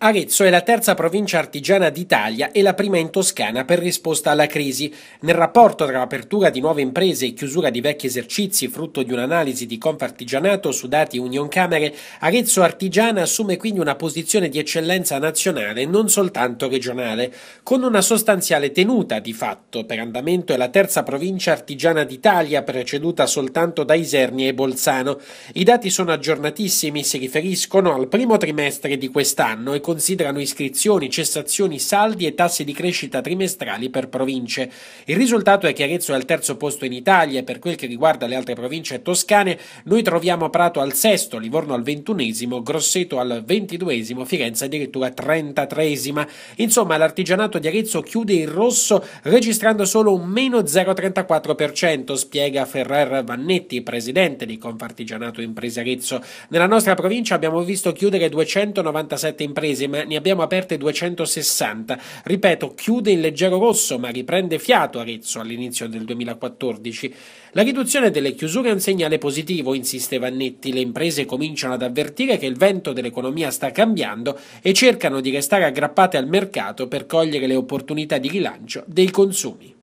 Arezzo è la terza provincia artigiana d'Italia e la prima in Toscana per risposta alla crisi. Nel rapporto tra apertura di nuove imprese e chiusura di vecchi esercizi, frutto di un'analisi di Confartigianato su dati Union Camere, Arezzo Artigiana assume quindi una posizione di eccellenza nazionale e non soltanto regionale, con una sostanziale tenuta di fatto. Per andamento è la terza provincia artigiana d'Italia, preceduta soltanto da Isernia e Bolzano. I dati sono aggiornatissimi, si riferiscono al primo trimestre di quest'anno e considerano iscrizioni, cessazioni, saldi e tasse di crescita trimestrali per province. Il risultato è che Arezzo è al terzo posto in Italia e per quel che riguarda le altre province toscane noi troviamo Prato al sesto, Livorno al ventunesimo, Grosseto al ventiduesimo, Firenze addirittura trentatreesima. Insomma l'artigianato di Arezzo chiude in rosso registrando solo un meno 0,34%, spiega Ferrer Vannetti, presidente di Confartigianato Imprese Arezzo. Nella nostra provincia abbiamo visto chiudere 297 imprese riprese, ma ne abbiamo aperte 260. Ripeto, chiude in leggero rosso, ma riprende fiato Arezzo all'inizio del 2014. La riduzione delle chiusure è un segnale positivo, insiste Vannetti. Le imprese cominciano ad avvertire che il vento dell'economia sta cambiando e cercano di restare aggrappate al mercato per cogliere le opportunità di rilancio dei consumi.